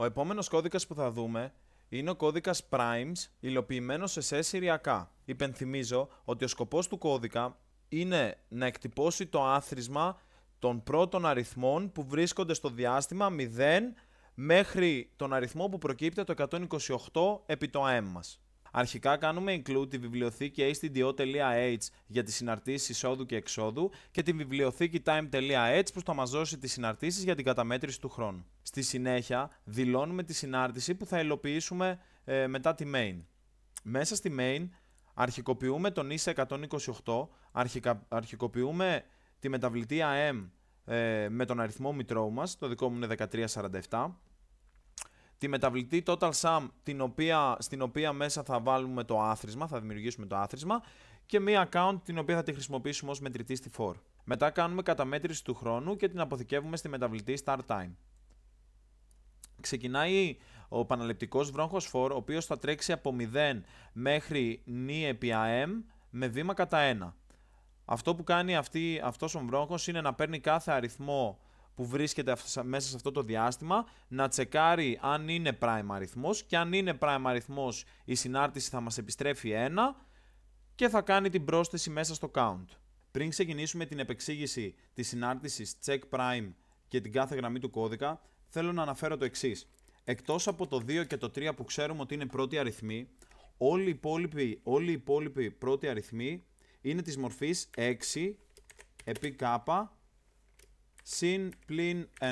Ο επόμενος κώδικας που θα δούμε είναι ο κώδικας Primes, υλοποιημένος σε C Υπενθυμίζω ότι ο σκοπός του κώδικα είναι να εκτυπώσει το άθροισμα των πρώτων αριθμών που βρίσκονται στο διάστημα 0 μέχρι τον αριθμό που προκύπτει το 128 επί το m μας. Αρχικά κάνουμε include τη βιβλιοθήκη hdo.h για τις συναρτήσεις εισόδου και εξόδου και τη βιβλιοθήκη time.h που θα μας δώσει τις συναρτήσεις για την καταμέτρηση του χρόνου. Στη συνέχεια δηλώνουμε τη συνάρτηση που θα υλοποιήσουμε ε, μετά τη main. Μέσα στη main αρχικοποιούμε τον ISA 128, αρχικοποιούμε τη μεταβλητή m ε, με τον αριθμό μητρώου μας, το δικό μου είναι 1347, τη μεταβλητή total sum την οποία, στην οποία μέσα θα βάλουμε το άθροισμα, θα δημιουργήσουμε το άθροισμα και μία account την οποία θα τη χρησιμοποιήσουμε ως μετρητή στη for. Μετά κάνουμε καταμέτρηση του χρόνου και την αποθηκεύουμε στη μεταβλητή start time. Ξεκινάει ο παναληπτικός βρόχος for, ο οποίος θα τρέξει από 0 μέχρι νη επί αεμ με βήμα κατά 1. Αυτό που κάνει αυτή, αυτός ο βρόχος είναι να παίρνει κάθε αριθμό που βρίσκεται μέσα σε αυτό το διάστημα να τσεκάρει αν είναι prime αριθμός και αν είναι prime αριθμός η συνάρτηση θα μας επιστρέφει 1 και θα κάνει την πρόσθεση μέσα στο count. Πριν ξεκινήσουμε την επεξήγηση της συνάρτησης check prime και την κάθε γραμμή του κώδικα, θέλω να αναφέρω το εξής. Εκτός από το 2 και το 3 που ξέρουμε ότι είναι πρώτοι αριθμοί, όλοι οι υπόλοιποι, πρώτοι αριθμοί είναι της μορφής 6 επί κάπα συν πλην 1.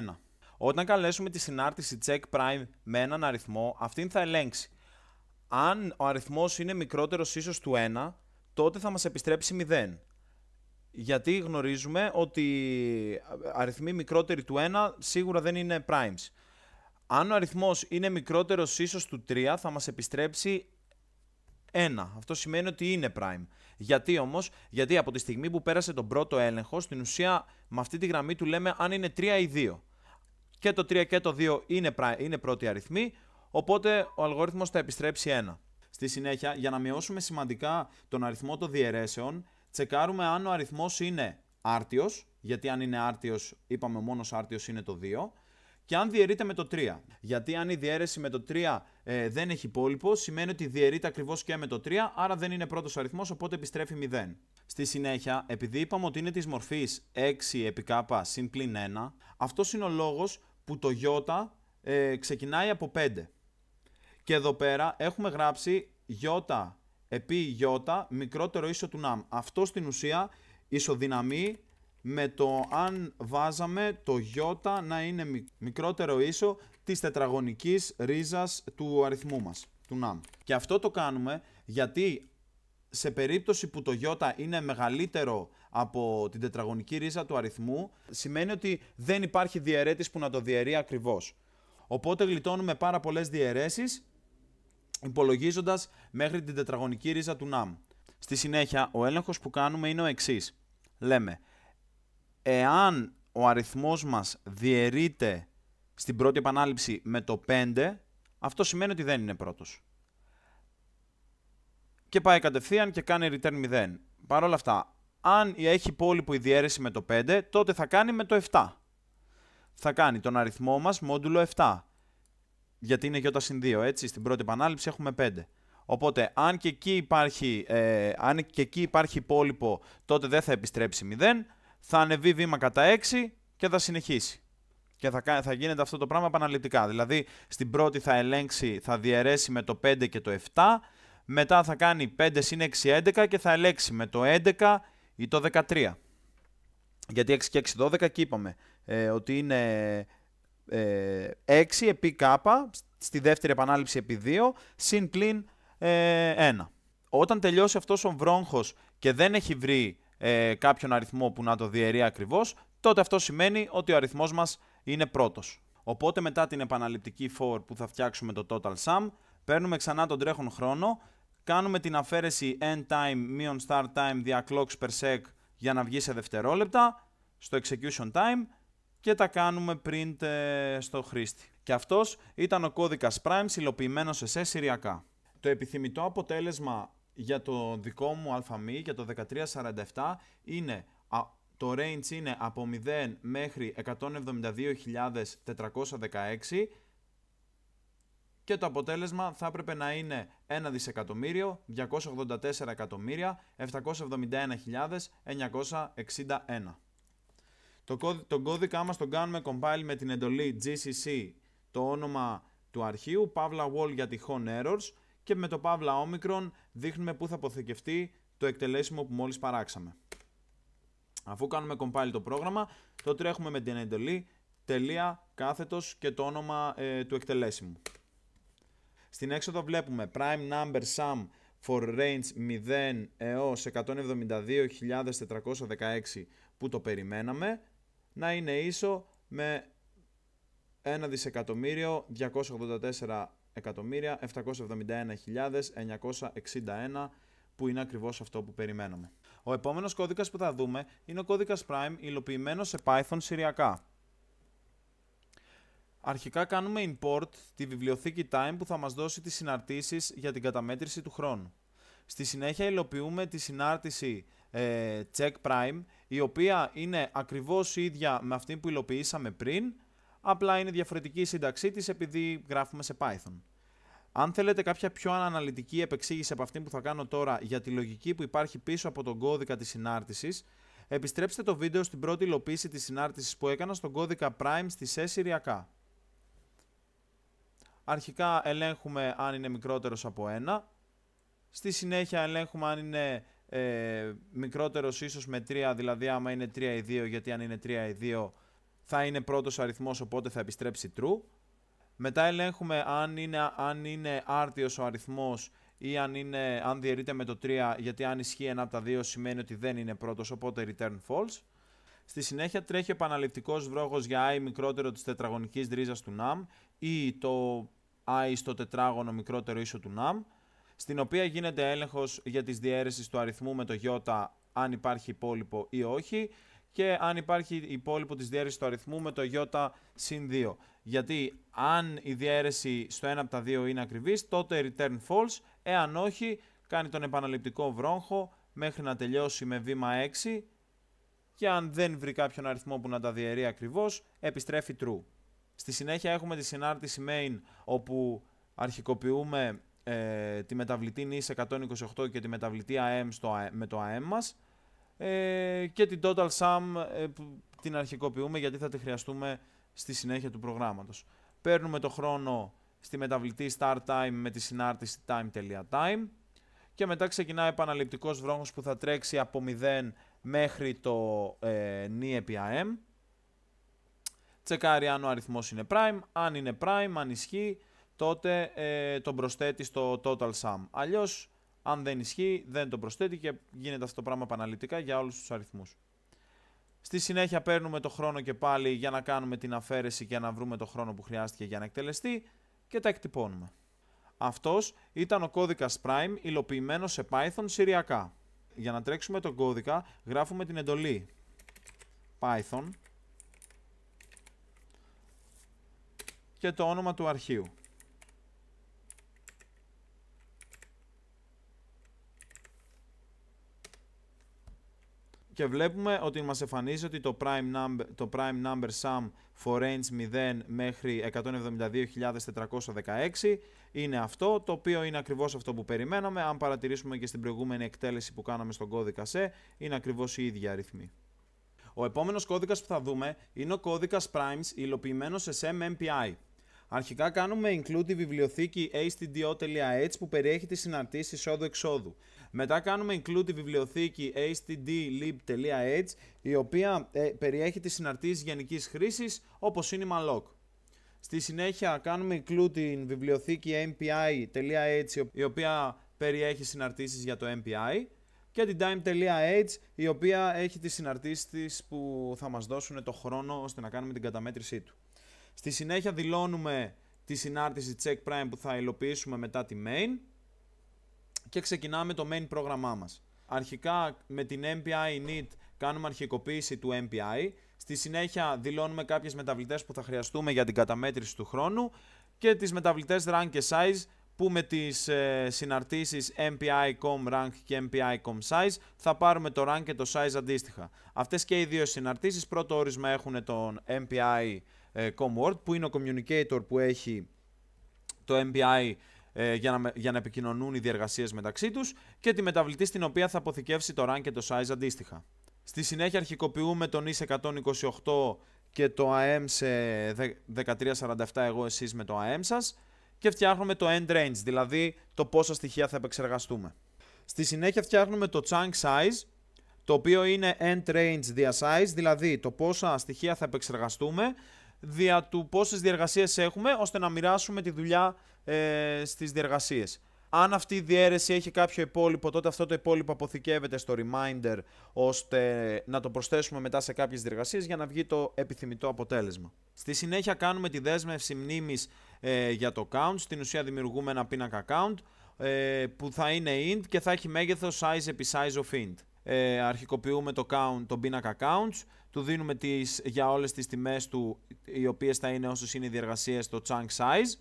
Όταν καλέσουμε τη συνάρτηση check prime με έναν αριθμό, αυτήν θα ελέγξει. Αν ο αριθμός είναι μικρότερος ίσως του 1, τότε θα μας επιστρέψει 0. Γιατί γνωρίζουμε ότι αριθμοί μικρότεροι του 1 σίγουρα δεν είναι primes. Αν ο αριθμός είναι μικρότερος ίσως του 3 θα μας επιστρέψει 1. Αυτό σημαίνει ότι είναι prime. Γιατί όμως, γιατί από τη στιγμή που πέρασε τον πρώτο έλεγχο, στην ουσία με αυτή τη γραμμή του λέμε αν είναι 3 ή 2. Και το 3 και το 2 είναι, είναι πρώτοι αριθμοί, οπότε ο αλγόριθμος θα επιστρέψει 1. Στη συνέχεια, για να μειώσουμε σημαντικά τον αριθμό των διαιρέσεων, τσεκάρουμε αν ο αριθμός είναι άρτιος, γιατί αν είναι άρτιος, είπαμε μόνος άρτιος είναι το 2, και αν διαιρείται με το 3. Γιατί αν η διαίρεση με το 3 ε, δεν έχει υπόλοιπο, σημαίνει ότι διαιρείται ακριβώς και με το 3, άρα δεν είναι πρώτος αριθμός, οπότε επιστρέφει 0. Στη συνέχεια, επειδή είπαμε ότι είναι της μορφής 6 επί κάπα συν πλην 1, αυτός είναι ο λόγος που το Ι ε, ξεκινάει από 5. Και εδώ πέρα έχουμε γράψει Ι επί Ι μικρότερο ίσο του ναμ. Αυτό στην ουσία ισοδυναμεί με το αν βάζαμε το Ι να είναι μικρότερο ίσο της τετραγωνικής ρίζας του αριθμού μας, του ναμ. Και αυτό το κάνουμε γιατί σε περίπτωση που το Ι είναι μεγαλύτερο από την τετραγωνική ρίζα του αριθμού, σημαίνει ότι δεν υπάρχει διαιρέτης που να το διαιρεί ακριβώς. Οπότε γλιτώνουμε πάρα πολλές διαιρέσεις, υπολογίζοντας μέχρι την τετραγωνική ρίζα του ναμ. Στη συνέχεια, ο έλεγχος που κάνουμε είναι ο εξής. Λέμε εάν ο αριθμός μας διαιρείται στην πρώτη επανάληψη με το 5, αυτό σημαίνει ότι δεν είναι πρώτος. Και πάει κατευθείαν και κάνει return 0. Παρ' όλα αυτά, αν έχει υπόλοιπο η διαίρεση με το 5, τότε θα κάνει με το 7. Θα κάνει τον αριθμό μας μόντουλο 7. Γιατί είναι γιώτα συν 2, έτσι. Στην πρώτη επανάληψη έχουμε 5. Οπότε, αν και εκεί υπάρχει, ε, αν και εκεί υπάρχει υπόλοιπο, τότε δεν θα επιστρέψει 0 θα ανεβεί βήμα κατά 6 και θα συνεχίσει. Και θα, θα γίνεται αυτό το πράγμα επαναληπτικά. Δηλαδή στην πρώτη θα ελέγξει, θα διαιρέσει με το 5 και το 7, μετά θα κάνει 5 συν 6, 11 και θα ελέγξει με το 11 ή το 13. Γιατί 6 και 6, 12 και είπαμε ε, ότι είναι ε, 6 επί K, στη δεύτερη επανάληψη επί 2, συν πλην ε, 1. Όταν τελειώσει αυτός ο βρόγχος και δεν έχει βρει ε, κάποιον αριθμό που να το διαιρεί ακριβώς, τότε αυτό σημαίνει ότι ο αριθμός μας είναι πρώτος. Οπότε μετά την επαναληπτική for που θα φτιάξουμε το total sum, παίρνουμε ξανά τον τρέχον χρόνο, κάνουμε την αφαίρεση end time μείον start time δια clocks per sec για να βγει σε δευτερόλεπτα, στο execution time και τα κάνουμε print ε, στο χρήστη. Και αυτός ήταν ο κώδικας Prime υλοποιημένος σε σε Το επιθυμητό αποτέλεσμα για το δικό μου αλφαμί, για το 1347, είναι, το range είναι από 0 μέχρι 172.416 και το αποτέλεσμα θα έπρεπε να είναι 1 δισεκατομμύριο, 284 εκατομμύρια, 771.961. Το κώδικα μας τον κάνουμε compile με την εντολή GCC το όνομα του αρχείου, Pavla Wall για τυχόν errors και με το παύλα όμικρον δείχνουμε πού θα αποθηκευτεί το εκτελέσιμο που μόλις παράξαμε. Αφού κάνουμε compile το πρόγραμμα, το τρέχουμε με την εντολή τελεία κάθετος και το όνομα ε, του εκτελέσιμου. Στην έξοδο βλέπουμε prime number sum for range 0 έως 172.416 που το περιμέναμε να είναι ίσο με 1.284.000 771.961 που είναι ακριβώς αυτό που περιμένουμε. Ο επόμενος κώδικας που θα δούμε είναι ο κώδικας Prime υλοποιημένος σε Python σηριακά. Αρχικά κάνουμε import τη βιβλιοθήκη time που θα μας δώσει τις συναρτήσεις για την καταμέτρηση του χρόνου. Στη συνέχεια υλοποιούμε τη συνάρτηση ε, check prime η οποία είναι ακριβώς ίδια με αυτή που υλοποιήσαμε πριν Απλά είναι διαφορετική η σύνταξή της επειδή γράφουμε σε Python. Αν θέλετε κάποια πιο αναλυτική επεξήγηση από αυτή που θα κάνω τώρα για τη λογική που υπάρχει πίσω από τον κώδικα της συνάρτησης, επιστρέψτε το βίντεο στην πρώτη υλοποίηση της συνάρτησης που έκανα στον κώδικα prime στη σε Αρχικά ελέγχουμε αν είναι μικρότερος από 1. Στη συνέχεια ελέγχουμε αν είναι ε, μικρότερος ίσως με 3, δηλαδή άμα είναι 3 ή 2, γιατί αν είναι 3 ή 2 θα είναι πρώτος αριθμός οπότε θα επιστρέψει true. Μετά ελέγχουμε αν είναι, αν είναι άρτιος ο αριθμός ή αν, είναι, αν διαιρείται με το 3 γιατί αν ισχύει ένα από τα δύο σημαίνει ότι δεν είναι πρώτος οπότε return false. Στη συνέχεια τρέχει επαναληπτικός βρόχος για i μικρότερο της τετραγωνικής ρίζας του num ή το i στο τετράγωνο μικρότερο ίσο του num στην οποία γίνεται έλεγχος για τις διαίρεσεις του αριθμού με το y αν υπάρχει υπόλοιπο ή όχι και αν υπάρχει υπόλοιπο της διαίρεσης του αριθμού με το Ι συν 2. Γιατί αν η διαίρεση στο ένα από τα δύο είναι ακριβής, τότε return false, εάν όχι, κάνει τον επαναληπτικό βρόχο μέχρι να τελειώσει με βήμα 6 και αν δεν βρει κάποιον αριθμό που να τα διαιρεί ακριβώς, επιστρέφει true. Στη συνέχεια έχουμε τη συνάρτηση main όπου αρχικοποιούμε ε, τη μεταβλητή νης 128 και τη μεταβλητή AM στο, με το AM μας ε, και την total sum ε, την αρχικοποιούμε γιατί θα τη χρειαστούμε στη συνέχεια του προγράμματος. Παίρνουμε το χρόνο στη μεταβλητή start time με τη συνάρτηση time.time και μετά ξεκινάει επαναληπτικός βρόχος που θα τρέξει από 0 μέχρι το ε, NIEPIM. Τσεκάρει αν ο αριθμός είναι prime, αν είναι prime, αν ισχύει, τότε ε, τον προσθέτει στο total sum. Αλλιώς αν δεν ισχύει, δεν το προσθέτει και γίνεται αυτό το πράγμα επαναληπτικά για όλους τους αριθμούς. Στη συνέχεια παίρνουμε το χρόνο και πάλι για να κάνουμε την αφαίρεση και να βρούμε το χρόνο που χρειάστηκε για να εκτελεστεί και τα εκτυπώνουμε. Αυτός ήταν ο κώδικας Prime υλοποιημένος σε Python σηριακά. Για να τρέξουμε τον κώδικα γράφουμε την εντολή Python και το όνομα του αρχείου. και βλέπουμε ότι μας εμφανίζει ότι το prime number, το prime number sum for range 0 μέχρι 172.416 είναι αυτό, το οποίο είναι ακριβώς αυτό που περιμέναμε. Αν παρατηρήσουμε και στην προηγούμενη εκτέλεση που κάναμε στον κώδικα C, είναι ακριβώς η ίδια αριθμή. Ο επόμενος κώδικας που θα δούμε είναι ο κώδικας primes υλοποιημένος σε SMMPI. Αρχικά κάνουμε include τη βιβλιοθήκη httd.h που περιέχει τις συναρτήσεις εισόδου-εξόδου. Μετά κάνουμε include τη βιβλιοθήκη httdlib.h η οποία ε, περιέχει τις συναρτήσεις γενικής χρήσης όπως είναι η malloc. Στη συνέχεια κάνουμε include την βιβλιοθήκη mpi.h η οποία περιέχει συναρτήσεις για το mpi και την time.h η οποία έχει τις συναρτήσεις που θα μας δώσουν το χρόνο ώστε να κάνουμε την καταμέτρησή του. Στη συνέχεια δηλώνουμε τη συνάρτηση check prime που θα υλοποιήσουμε μετά τη main και ξεκινάμε το main πρόγραμμά μας. Αρχικά με την MPI init κάνουμε αρχικοποίηση του MPI. Στη συνέχεια δηλώνουμε κάποιες μεταβλητές που θα χρειαστούμε για την καταμέτρηση του χρόνου και τις μεταβλητές rank και size που με τις ε, συναρτήσεις MPI.com και MPI.com θα πάρουμε το rank και το size αντίστοιχα. Αυτές και οι δύο συναρτήσεις πρώτο όρισμα έχουν τον MPI.com ε, που είναι ο communicator που έχει το MPI ε, για, να, για να επικοινωνούν οι διεργασίες μεταξύ τους και τη μεταβλητή στην οποία θα αποθηκεύσει το rank και το size αντίστοιχα. Στη συνέχεια αρχικοποιούμε τον IS128 και το AM σε 1347 εγώ εσείς με το AM σας και φτιάχνουμε το end range, δηλαδή το πόσα στοιχεία θα επεξεργαστούμε. Στη συνέχεια φτιάχνουμε το chunk size, το οποίο είναι end range δια size, δηλαδή το πόσα στοιχεία θα επεξεργαστούμε, δια του πόσες διεργασίες έχουμε, ώστε να μοιράσουμε τη δουλειά ε, στις διεργασίες. Αν αυτή η διαίρεση έχει κάποιο υπόλοιπο, τότε αυτό το υπόλοιπο αποθηκεύεται στο reminder, ώστε να το προσθέσουμε μετά σε κάποιες διεργασίες για να βγει το επιθυμητό αποτέλεσμα. Στη συνέχεια κάνουμε τη δέσμευση μνήμης ε, για το count. Στην ουσία δημιουργούμε ένα πίνακα count ε, που θα είναι int και θα έχει μέγεθος size επί size of int. Ε, αρχικοποιούμε το count, τον πίνακα counts, του δίνουμε τις, για όλες τις τιμές του οι οποίες θα είναι όσες είναι οι διεργασίες το chunk size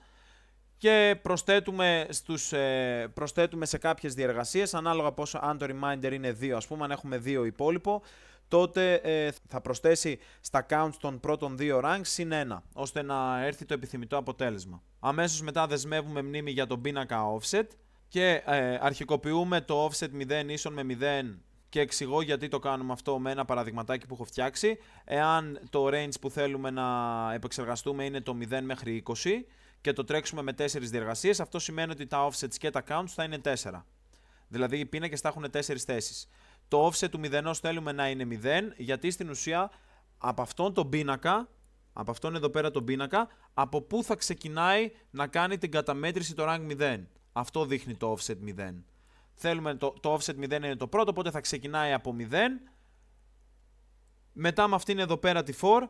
και προσθέτουμε, στους, ε, προσθέτουμε σε κάποιες διεργασίες ανάλογα πόσο, αν το reminder είναι 2 ας πούμε αν έχουμε 2 υπόλοιπο τότε ε, θα προσθέσει στα counts των πρώτων δύο ranks συν ένα, ώστε να έρθει το επιθυμητό αποτέλεσμα. Αμέσως μετά δεσμεύουμε μνήμη για τον πίνακα offset και ε, αρχικοποιούμε το offset 0 ίσον με 0 και εξηγώ γιατί το κάνουμε αυτό με ένα παραδειγματάκι που έχω φτιάξει. Εάν το range που θέλουμε να επεξεργαστούμε είναι το 0 μέχρι 20 και το τρέξουμε με 4 διεργασίες, αυτό σημαίνει ότι τα offsets και τα counts θα είναι 4. Δηλαδή οι πίνακες θα έχουν 4 θέσεις το offset του 0 θέλουμε να είναι 0, γιατί στην ουσία από αυτόν τον πίνακα, από αυτόν εδώ πέρα τον πίνακα, από πού θα ξεκινάει να κάνει την καταμέτρηση το rank 0. Αυτό δείχνει το offset 0. Θέλουμε το, το offset 0 είναι το πρώτο, οπότε θα ξεκινάει από 0. Μετά με αυτήν εδώ πέρα τη for,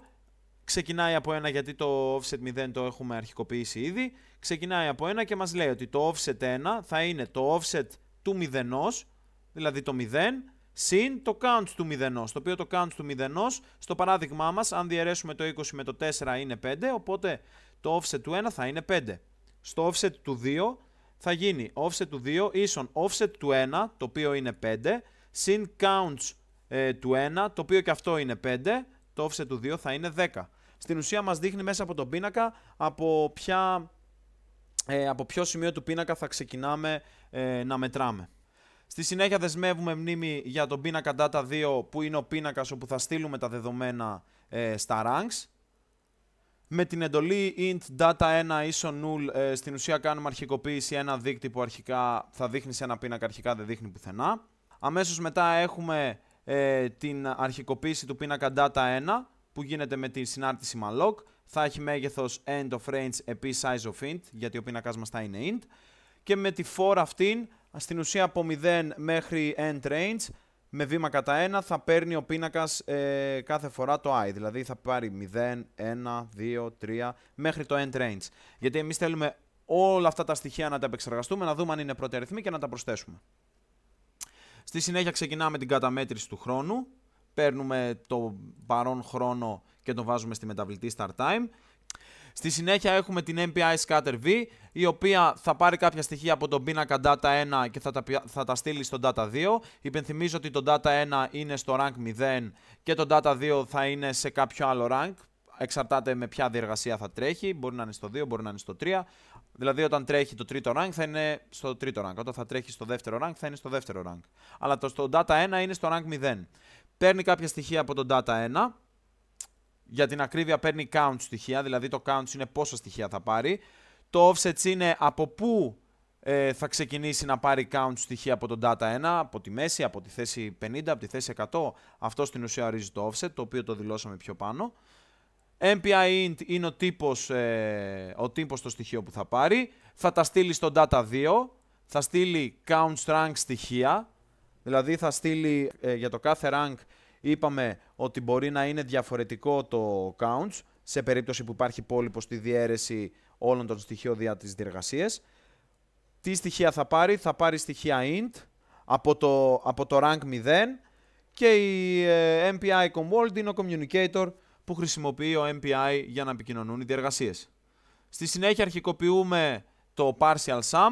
ξεκινάει από 1 γιατί το offset 0 το έχουμε αρχικοποιήσει ήδη. Ξεκινάει από 1 και μας λέει ότι το offset 1 θα είναι το offset του 0, δηλαδή το 0, συν το count του 0, το οποίο το count του 0 στο παράδειγμά μας αν διαιρέσουμε το 20 με το 4 είναι 5, οπότε το offset του 1 θα είναι 5. Στο offset του 2 θα γίνει offset του 2 ίσον offset του 1, το οποίο είναι 5, συν counts ε, του 1, το οποίο και αυτό είναι 5, το offset του 2 θα είναι 10. Στην ουσία μας δείχνει μέσα από τον πίνακα από, ποια, ε, από ποιο σημείο του πίνακα θα ξεκινάμε ε, να μετράμε. Στη συνέχεια δεσμεύουμε μνήμη για τον πίνακα data 2 που είναι ο πίνακας όπου θα στείλουμε τα δεδομένα ε, στα ranks. Με την εντολή int data 1 ίσο null ε, στην ουσία κάνουμε αρχικοποίηση ένα δίκτυ που αρχικά θα δείχνει σε ένα πίνακα, αρχικά δεν δείχνει πουθενά. Αμέσως μετά έχουμε ε, την αρχικοποίηση του πίνακα data 1 που γίνεται με τη συνάρτηση malloc. Θα έχει μέγεθος end of range επί size of int γιατί ο πίνακας μας θα είναι int. Και με τη for αυτήν στην ουσία από 0 μέχρι end range με βήμα κατά 1 θα παίρνει ο πίνακας ε, κάθε φορά το i. Δηλαδή θα πάρει 0, 1, 2, 3 μέχρι το end range. Γιατί εμείς θέλουμε όλα αυτά τα στοιχεία να τα επεξεργαστούμε, να δούμε αν είναι πρώτη αριθμή και να τα προσθέσουμε. Στη συνέχεια ξεκινάμε την καταμέτρηση του χρόνου. Παίρνουμε το παρόν χρόνο και τον βάζουμε στη μεταβλητή start time. Στη συνέχεια έχουμε την MPI Scatter V, η οποία θα πάρει κάποια στοιχεία από τον πίνακα Data 1 και θα τα, θα τα στείλει στο Data 2. Υπενθυμίζω ότι το Data 1 είναι στο rank 0 και το Data 2 θα είναι σε κάποιο άλλο rank. Εξαρτάται με ποια διεργασία θα τρέχει. Μπορεί να είναι στο 2, μπορεί να είναι στο 3. Δηλαδή, όταν τρέχει το τρίτο rank θα είναι στο τρίτο rank. Όταν θα τρέχει στο δεύτερο rank θα είναι στο δεύτερο rank. Αλλά το Data 1 είναι στο rank 0. Παίρνει κάποια στοιχεία από τον Data 1 για την ακρίβεια παίρνει count στοιχεία, δηλαδή το count είναι πόσα στοιχεία θα πάρει. Το offset είναι από πού ε, θα ξεκινήσει να πάρει count στοιχεία από τον data 1, από τη μέση, από τη θέση 50, από τη θέση 100. Αυτό στην ουσία ορίζει το offset, το οποίο το δηλώσαμε πιο πάνω. MPI int είναι ο τύπος, ε, ο τύπος το στοιχείο που θα πάρει. Θα τα στείλει στο data 2, θα στείλει count rank στοιχεία, δηλαδή θα στείλει ε, για το κάθε rank Είπαμε ότι μπορεί να είναι διαφορετικό το counts σε περίπτωση που υπάρχει υπόλοιπο στη διαίρεση όλων των στοιχείων δια της διεργασίας. Τι στοιχεία θα πάρει, θα πάρει στοιχεία int από το, από το rank 0 και η ε, MPI είναι ο communicator που χρησιμοποιεί ο MPI για να επικοινωνούν οι διεργασίες. Στη συνέχεια αρχικοποιούμε το partial sum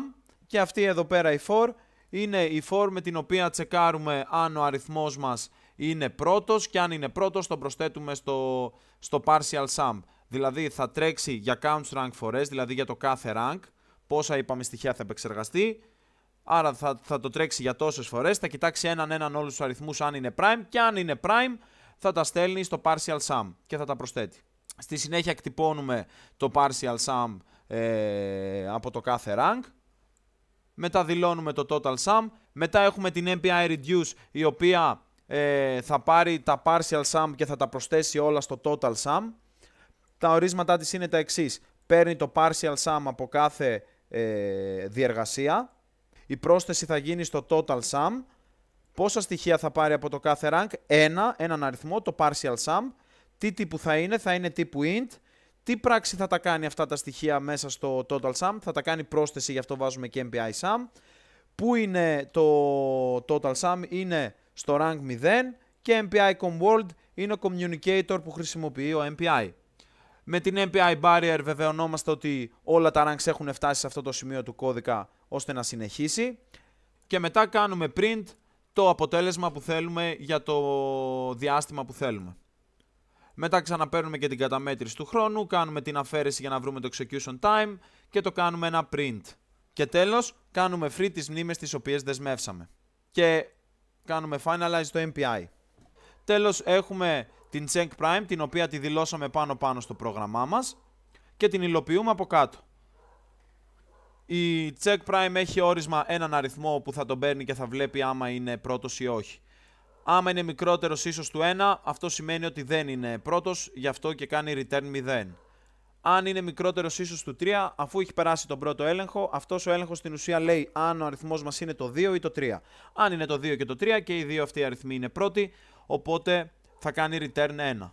και αυτή εδώ πέρα η for είναι η for με την οποία τσεκάρουμε αν ο αριθμός μας είναι πρώτος και αν είναι πρώτος τον προσθέτουμε στο, στο partial sum. Δηλαδή θα τρέξει για counts rank φορές, δηλαδή για το κάθε rank, πόσα είπαμε στοιχεία θα επεξεργαστεί, άρα θα, θα το τρέξει για τόσες φορές, θα κοιτάξει έναν έναν όλους τους αριθμούς αν είναι prime και αν είναι prime θα τα στέλνει στο partial sum και θα τα προσθέτει. Στη συνέχεια εκτυπώνουμε το partial sum ε, από το κάθε rank, μετά δηλώνουμε το total sum, μετά έχουμε την MPI reduce η οποία ε, θα πάρει τα partial sum και θα τα προσθέσει όλα στο total sum. Τα ορίσματά της είναι τα εξής. Παίρνει το partial sum από κάθε ε, διεργασία. Η πρόσθεση θα γίνει στο total sum. Πόσα στοιχεία θα πάρει από το κάθε rank. Ένα, έναν αριθμό, το partial sum. Τι τύπου θα είναι, θα είναι τύπου int. Τι πράξη θα τα κάνει αυτά τα στοιχεία μέσα στο total sum. Θα τα κάνει πρόσθεση, γι' αυτό βάζουμε και MPI sum. Πού είναι το total sum, είναι στο rank 0 και MPI Com World είναι ο communicator που χρησιμοποιεί ο MPI. Με την MPI Barrier βεβαιωνόμαστε ότι όλα τα ranks έχουν φτάσει σε αυτό το σημείο του κώδικα ώστε να συνεχίσει και μετά κάνουμε print το αποτέλεσμα που θέλουμε για το διάστημα που θέλουμε. Μετά ξαναπαίρνουμε και την καταμέτρηση του χρόνου, κάνουμε την αφαίρεση για να βρούμε το execution time και το κάνουμε ένα print. Και τέλος κάνουμε free τις μνήμες τις οποίες δεσμεύσαμε. Και κάνουμε finalize το MPI. Τέλος έχουμε την Check Prime, την οποία τη δηλώσαμε πάνω-πάνω στο πρόγραμμά μας και την υλοποιούμε από κάτω. Η Check Prime έχει όρισμα έναν αριθμό που θα τον παίρνει και θα βλέπει άμα είναι πρώτος ή όχι. Άμα είναι μικρότερος ίσως του 1, αυτό σημαίνει ότι δεν είναι πρώτος, γι' αυτό και κάνει return 0 αν είναι μικρότερος ίσως του 3, αφού έχει περάσει τον πρώτο έλεγχο, αυτός ο έλεγχος στην ουσία λέει αν ο αριθμός μας είναι το 2 ή το 3. Αν είναι το 2 και το 3 και οι δύο αυτοί οι αριθμοί είναι πρώτοι, οπότε θα κάνει return 1.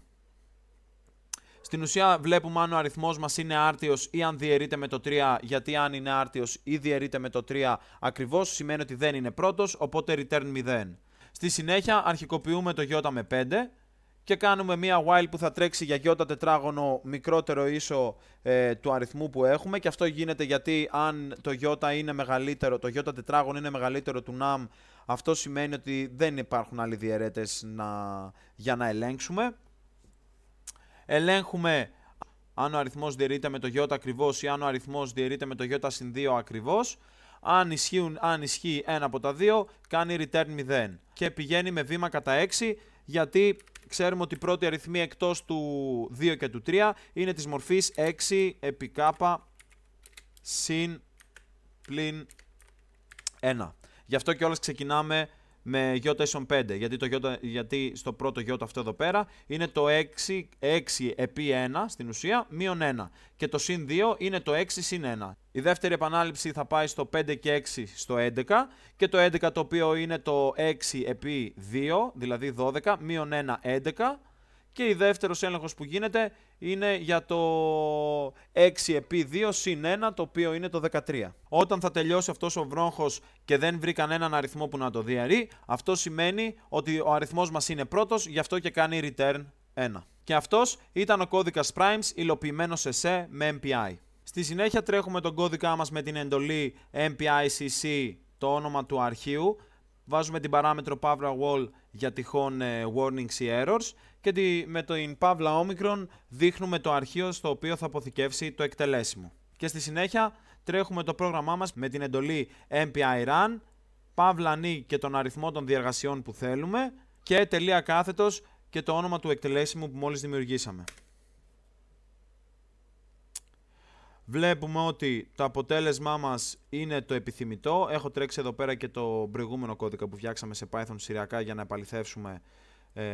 Στην ουσία βλέπουμε αν ο αριθμός μας είναι άρτιος ή αν διαιρείται με το 3, γιατί αν είναι άρτιος ή διαιρείται με το 3 ακριβώς, σημαίνει ότι δεν είναι πρώτος, οπότε return 0. Στη συνέχεια αρχικοποιούμε το γιώτα με 5, και κάνουμε μία while που θα τρέξει για γιώτα τετράγωνο μικρότερο ίσο ε, του αριθμού που έχουμε και αυτό γίνεται γιατί αν το γιώτα είναι μεγαλύτερο, το γιώτα τετράγωνο είναι μεγαλύτερο του ναμ αυτό σημαίνει ότι δεν υπάρχουν άλλοι διαιρέτες να, για να ελέγξουμε. Ελέγχουμε αν ο αριθμός διαιρείται με το γιώτα ακριβώς ή αν ο αριθμός διαιρείται με το γιώτα συν 2 ακριβώς. Αν, ισχύουν, αν ισχύει ένα από τα δύο κάνει return 0 και πηγαίνει με βήμα κατά 6 γιατί ξέρουμε ότι η πρώτη αριθμή εκτός του 2 και του 3 είναι της μορφής 6 επί κάπα συν πλην 1. Γι' αυτό και όλες ξεκινάμε με Γιώτα s 5. Γιατί, το γιατί στο πρώτο Γιώτα αυτό εδώ πέρα είναι το 6, 6 επί 1 στην ουσία, μείον 1. Και το συν 2 είναι το 6 συν 1. Η δεύτερη επανάληψη θα πάει στο 5 και 6 στο 11 και το 11 το οποίο είναι το 6 επί 2, δηλαδή 12, μείον 1, 11 και η δεύτερος έλεγχος που γίνεται είναι για το 6 επί 2 συν 1 το οποίο είναι το 13. Όταν θα τελειώσει αυτός ο βρόχο και δεν βρει κανέναν αριθμό που να το διαρρεί, αυτό σημαίνει ότι ο αριθμός μας είναι πρώτος, γι' αυτό και κάνει return 1. Και αυτός ήταν ο κώδικας primes υλοποιημένος σε C με MPI. Στη συνέχεια τρέχουμε τον κώδικά μας με την εντολή MPICC, το όνομα του αρχείου. Βάζουμε την παράμετρο Pavra Wall για τυχόν ε, warnings ή errors και τη, με in Παύλα omicron δείχνουμε το αρχείο στο οποίο θα αποθηκεύσει το εκτελέσιμο. Και στη συνέχεια τρέχουμε το πρόγραμμά μας με την εντολή MPI Run, Παύλα και τον αριθμό των διεργασιών που θέλουμε και τελεία κάθετος και το όνομα του εκτελέσιμου που μόλις δημιουργήσαμε. Βλέπουμε ότι το αποτέλεσμά μας είναι το επιθυμητό. Έχω τρέξει εδώ πέρα και το προηγούμενο κώδικα που φτιάξαμε σε Python σειριακά για να επαληθεύσουμε ε,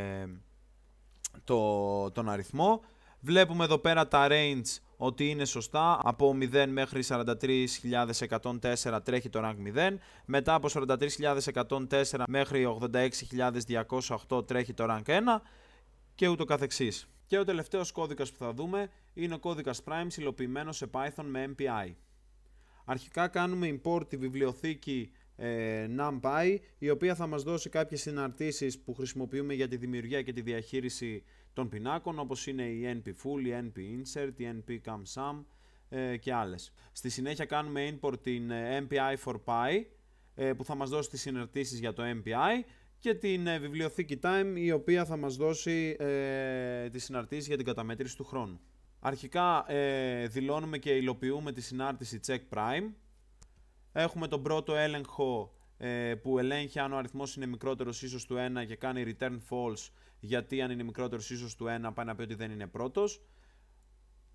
το, τον αριθμό. Βλέπουμε εδώ πέρα τα range ότι είναι σωστά. Από 0 μέχρι 43.104 τρέχει το rank 0. Μετά από 43.104 μέχρι 86.208 τρέχει το rank 1 και ούτω καθεξής. Και ο τελευταίος κώδικας που θα δούμε είναι ο κώδικας Prime υλοποιημένος σε Python με MPI. Αρχικά κάνουμε import τη βιβλιοθήκη ε, NumPy, η οποία θα μας δώσει κάποιες συναρτήσεις που χρησιμοποιούμε για τη δημιουργία και τη διαχείριση των πινάκων, όπως είναι η np η NpInsert, η np ε, και άλλες. Στη συνέχεια κάνουμε import την MPI-4Py, ε, ε, που θα μας δώσει τις συναρτήσεις για το MPI, και την βιβλιοθήκη Time, η οποία θα μας δώσει ε, τις συναρτήσεις για την καταμέτρηση του χρόνου. Αρχικά δηλώνουμε και υλοποιούμε τη συνάρτηση Check Prime, Έχουμε τον πρώτο έλεγχο ε, που ελέγχει αν ο αριθμός είναι μικρότερος ίσως του 1 και κάνει return false γιατί αν είναι μικρότερος ίσως του 1 πάει να πει ότι δεν είναι πρώτος.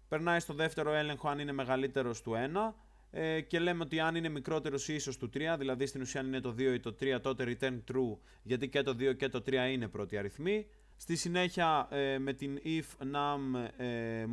Περνάει στο δεύτερο έλεγχο αν είναι μεγαλύτερος του 1 ε, και λέμε ότι αν είναι μικρότερος ίσως του 3, δηλαδή στην ουσία αν είναι το 2 ή το 3 τότε return true γιατί και το 2 και το 3 είναι πρώτοι αριθμοί. Στη συνέχεια ε, με την if num ε,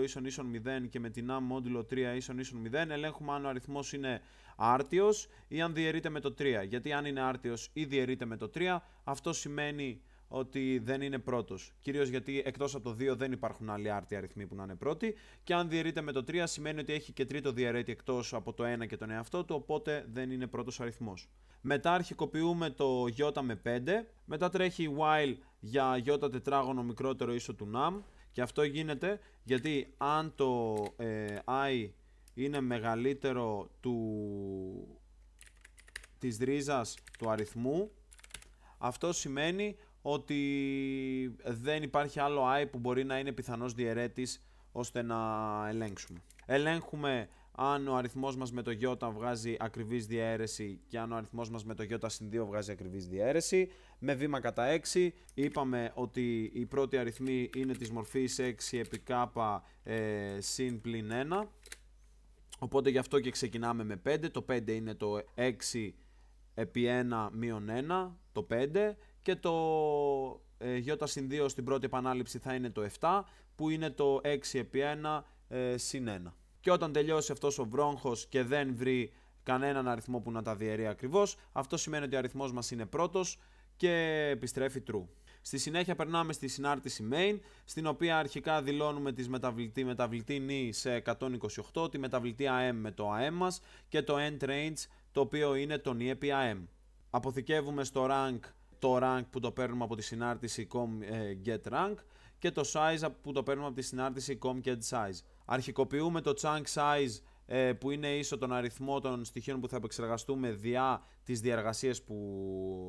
2 ίσον ίσον 0 και με την num modulo 3 ίσον ίσον 0 ελέγχουμε αν ο αριθμός είναι άρτιος ή αν διαιρείται με το 3. Γιατί αν είναι άρτιος ή διαιρείται με το 3 αυτό σημαίνει ότι δεν είναι πρώτος. Κυρίως γιατί εκτός από το 2 δεν υπάρχουν άλλοι άρτιοι αριθμοί που να είναι πρώτοι. Και αν διαιρείται με το 3, σημαίνει ότι έχει και τρίτο διαιρέτη εκτός από το 1 και τον εαυτό του, οπότε δεν είναι πρώτος αριθμός. Μετά αρχικοποιούμε το y με 5. Μετά τρέχει while για y τετράγωνο μικρότερο ίσο του num. Και αυτό γίνεται γιατί αν το ε, i είναι μεγαλύτερο του της ρίζας του αριθμού αυτό σημαίνει ότι δεν υπάρχει άλλο AI που μπορεί να είναι πιθανός διαιρέτης ώστε να ελέγξουμε. Ελέγχουμε αν ο αριθμός μας με το Ι βγάζει ακριβής διαίρεση και αν ο αριθμός μας με το Ι συν 2 βγάζει ακριβής διαίρεση. Με βήμα κατά 6 είπαμε ότι η πρώτη αριθμή είναι της μορφής 6 επί K ε, συν πλην 1. Οπότε γι' αυτό και ξεκινάμε με 5. Το 5 είναι το 6 επί 1 μείον 1, το 5 και το ε, 2 στην πρώτη επανάληψη θα είναι το 7 που είναι το 6 επί 1 ε, συν 1. Και όταν τελειώσει αυτός ο βρόγχος και δεν βρει κανέναν αριθμό που να τα διαιρεί ακριβώς αυτό σημαίνει ότι ο αριθμός μας είναι πρώτος και επιστρέφει true. Στη συνέχεια περνάμε στη συνάρτηση main, στην οποία αρχικά δηλώνουμε τη μεταβλητή μεταβλητή νη σε 128, τη μεταβλητή AM με το AM μας και το end range το οποίο είναι το νη επί AM. Αποθηκεύουμε στο rank το rank που το παίρνουμε από τη συνάρτηση com ε, get rank και το size που το παίρνουμε από τη συνάρτηση com get size. Αρχικοποιούμε το chunk size ε, που είναι ίσο τον αριθμό των στοιχείων που θα επεξεργαστούμε διά τις διαργασίες που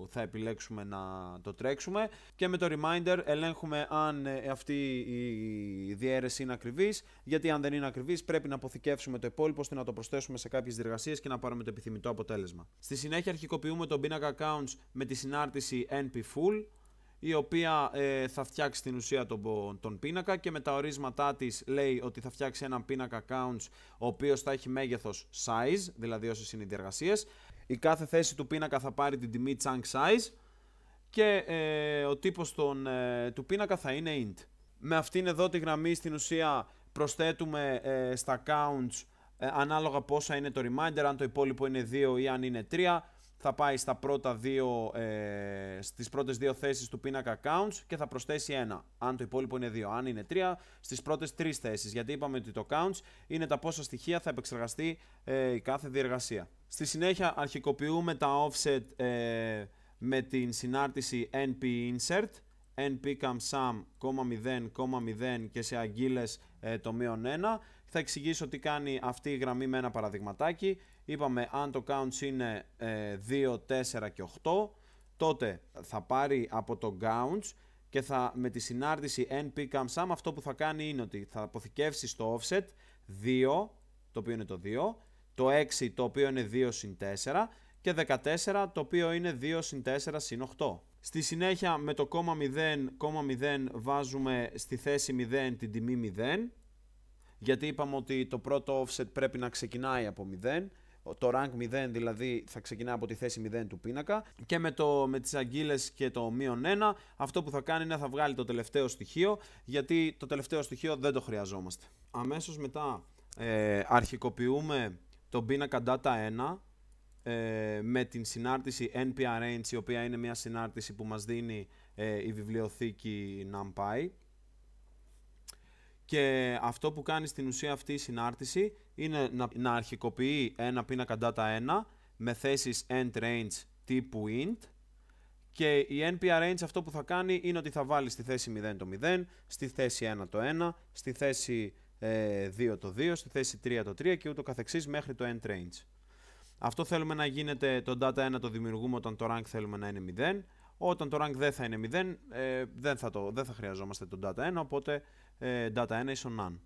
θα επιλέξουμε να το τρέξουμε και με το reminder ελέγχουμε αν ε, αυτή η διαίρεση είναι ακριβής γιατί αν δεν είναι ακριβής πρέπει να αποθηκεύσουμε το υπόλοιπο ώστε να το προσθέσουμε σε κάποιες διεργασίες και να πάρουμε το επιθυμητό αποτέλεσμα. Στη συνέχεια αρχικοποιούμε τον πίνακα accounts με τη συνάρτηση np full η οποία ε, θα φτιάξει την ουσία τον, τον πίνακα και με τα ορίσματά της λέει ότι θα φτιάξει έναν πίνακα accounts ο οποίος θα έχει μέγεθος size, δηλαδή όσες είναι οι διεργασίες. Η κάθε θέση του πίνακα θα πάρει την τιμή chunk size και ε, ο τύπος των, ε, του πίνακα θα είναι int. Με αυτήν εδώ τη γραμμή στην ουσία προσθέτουμε ε, στα accounts ανάλογα πόσα είναι το reminder, αν το υπόλοιπο είναι 2 ή αν είναι 3 θα πάει στα πρώτα δύο, ε, στις πρώτες δύο θέσεις του πίνακα counts και θα προσθέσει ένα. Αν το υπόλοιπο είναι δύο, αν είναι τρία, στις πρώτες τρεις θέσεις. Γιατί είπαμε ότι το counts είναι τα πόσα στοιχεία θα επεξεργαστεί ε, η κάθε διεργασία. Στη συνέχεια αρχικοποιούμε τα offset ε, με την συνάρτηση np insert 0,0 και σε αγγίλες ε, το μείον 1. Θα εξηγήσω τι κάνει αυτή η γραμμή με ένα παραδειγματάκι. Είπαμε αν το counts είναι 2, ε, 4 και 8, τότε θα πάρει από το counts και θα, με τη συνάρτηση Sum αυτό που θα κάνει είναι ότι θα αποθηκεύσει στο offset 2, το οποίο είναι το 2, το 6 το οποίο είναι 2 συν 4 και 14 το οποίο είναι 2 συν 4 συν 8. Στη συνέχεια με το 0,0 βάζουμε στη θέση 0 την τιμή 0 γιατί είπαμε ότι το πρώτο offset πρέπει να ξεκινάει από 0 το rank 0 δηλαδή θα ξεκινά από τη θέση 0 του πίνακα και με, το, με τις αγκύλες και το μείον 1 αυτό που θα κάνει είναι θα βγάλει το τελευταίο στοιχείο γιατί το τελευταίο στοιχείο δεν το χρειαζόμαστε. Αμέσως μετά ε, αρχικοποιούμε τον πίνακα data 1 ε, με την συνάρτηση NPRange, η οποία είναι μια συνάρτηση που μας δίνει ε, η βιβλιοθήκη NumPy. Και αυτό που κάνει στην ουσία αυτή η συνάρτηση είναι να, να αρχικοποιεί ένα πίνακα data 1 με θέσεις end range τύπου int και η NPR αυτό που θα κάνει είναι ότι θα βάλει στη θέση 0 το 0, στη θέση 1 το 1, στη θέση 2 ε, το 2, στη θέση 3 το 3 και ούτω καθεξής μέχρι το end range. Αυτό θέλουμε να γίνεται το data 1 το δημιουργούμε όταν το rank θέλουμε να είναι 0. Όταν το rank δεν θα είναι 0, ε, δεν, θα το, δεν θα χρειαζόμαστε το data 1, οπότε ε, data 1 ίσον none.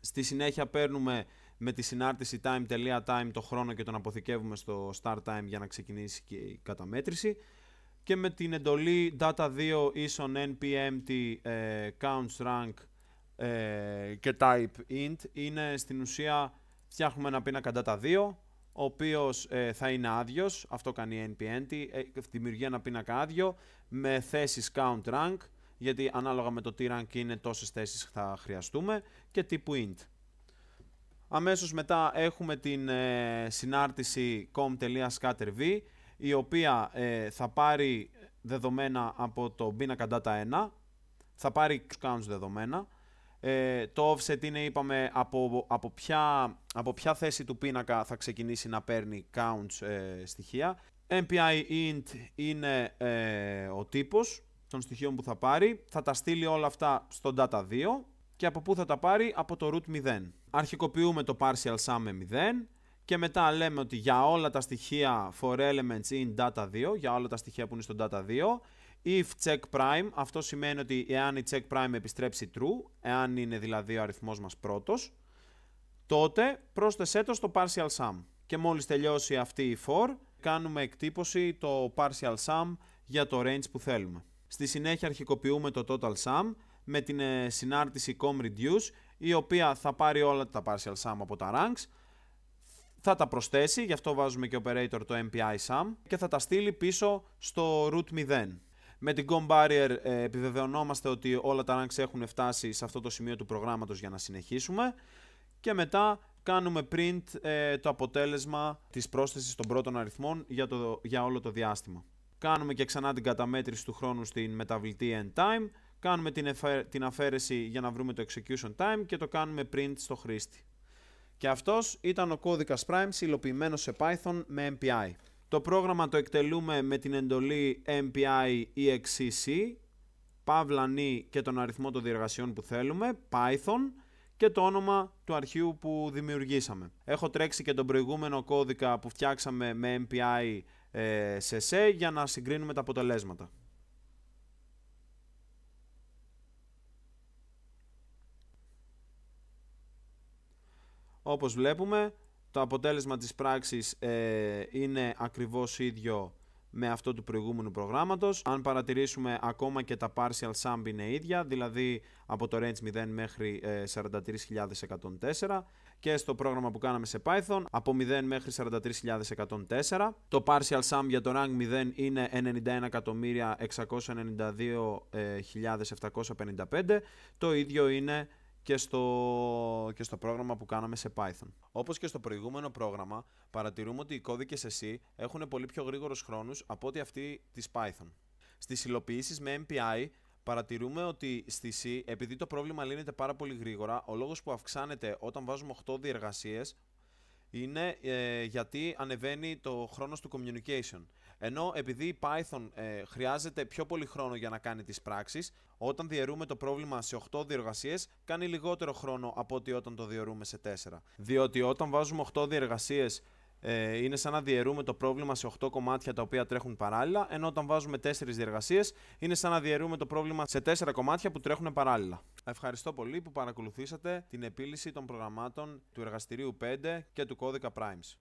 Στη συνέχεια παίρνουμε με τη συνάρτηση time.time το χρόνο και τον αποθηκεύουμε στο start time για να ξεκινήσει η καταμέτρηση και με την εντολή data2 ίσον npmt ε, counts rank και type int είναι στην ουσία Φτιάχνουμε ένα πίνακα data 2, δύο, ο οποίος ε, θα είναι άδειος. Αυτό κάνει η NPNT. Ε, δημιουργεί ένα πίνακα άδειο με θέσεις count rank, γιατί ανάλογα με το τι rank είναι, τόσες θέσεις θα χρειαστούμε και τύπου int. Αμέσως μετά έχουμε την ε, συνάρτηση com.scatterv η οποία ε, θα πάρει δεδομένα από το πίνακα data 1, θα πάρει counts δεδομένα, ε, το offset είναι, είπαμε, από, από, ποια, από ποια θέση του πίνακα θα ξεκινήσει να παίρνει counts ε, στοιχεία. MPI int είναι ε, ο τύπος των στοιχείων που θα πάρει. Θα τα στείλει όλα αυτά στο data 2 και από πού θα τα πάρει, από το root 0. Αρχικοποιούμε το partial sum με 0 και μετά λέμε ότι για όλα τα στοιχεία for elements in data 2, για όλα τα στοιχεία που είναι στον data 2, If check prime, αυτό σημαίνει ότι εάν η check prime επιστρέψει true, εάν είναι δηλαδή ο αριθμός μας πρώτος, τότε πρόσθεσέ το στο partial sum. Και μόλις τελειώσει αυτή η for, κάνουμε εκτύπωση το partial sum για το range που θέλουμε. Στη συνέχεια αρχικοποιούμε το total sum με την ε, συνάρτηση com reduce, η οποία θα πάρει όλα τα partial sum από τα ranks, θα τα προσθέσει, γι' αυτό βάζουμε και operator το MPI sum και θα τα στείλει πίσω στο root 0. Με την GOM Barrier ε, επιβεβαιωνόμαστε ότι όλα τα ranks έχουν φτάσει σε αυτό το σημείο του προγράμματος για να συνεχίσουμε και μετά κάνουμε print ε, το αποτέλεσμα της πρόσθεσης των πρώτων αριθμών για, το, για όλο το διάστημα. Κάνουμε και ξανά την καταμέτρηση του χρόνου στην μεταβλητή end time, κάνουμε την, την αφαίρεση για να βρούμε το execution time και το κάνουμε print στο χρήστη. Και αυτός ήταν ο κώδικας prime υλοποιημένος σε Python με MPI. Το πρόγραμμα το εκτελούμε με την εντολή MPI EXCC, παύλα και τον αριθμό των διεργασιών που θέλουμε, Python και το όνομα του αρχείου που δημιουργήσαμε. Έχω τρέξει και τον προηγούμενο κώδικα που φτιάξαμε με MPI ε, για να συγκρίνουμε τα αποτελέσματα. Όπως βλέπουμε το αποτέλεσμα της πράξης ε, είναι ακριβώς ίδιο με αυτό του προηγούμενου προγράμματος. Αν παρατηρήσουμε ακόμα και τα partial sum είναι ίδια, δηλαδή από το range 0 μέχρι 43.104 ε, και στο πρόγραμμα που κάναμε σε Python από 0 μέχρι 43.104. Το partial sum για το rank 0 είναι 91.692.755. Ε, το ίδιο είναι και στο, στο πρόγραμμα που κάναμε σε Python. Όπως και στο προηγούμενο πρόγραμμα, παρατηρούμε ότι οι κώδικες C έχουν πολύ πιο γρήγορους χρόνους από ό,τι αυτοί της Python. Στις υλοποιήσεις με MPI παρατηρούμε ότι στη C, επειδή το πρόβλημα λύνεται πάρα πολύ γρήγορα, ο λόγος που αυξάνεται όταν βάζουμε 8 διεργασίες είναι ε, γιατί ανεβαίνει το χρόνος του communication. Ενώ επειδή η Python ε, χρειάζεται πιο πολύ χρόνο για να κάνει τις πράξεις, όταν διαιρούμε το πρόβλημα σε 8 διεργασίες, κάνει λιγότερο χρόνο από ότι όταν το διαιρούμε σε 4. Διότι όταν βάζουμε 8 διεργασίες ε, είναι σαν να διαιρούμε το πρόβλημα σε 8 κομμάτια τα οποία τρέχουν παράλληλα, ενώ όταν βάζουμε 4 διεργασίες, είναι σαν να διαιρούμε το πρόβλημα σε 4 κομμάτια που τρέχουν παράλληλα. Ευχαριστώ πολύ που παρακολουθήσατε την επίλυση των προγραμμάτων του εργαστηρίου 5 και του κώδικα Primes.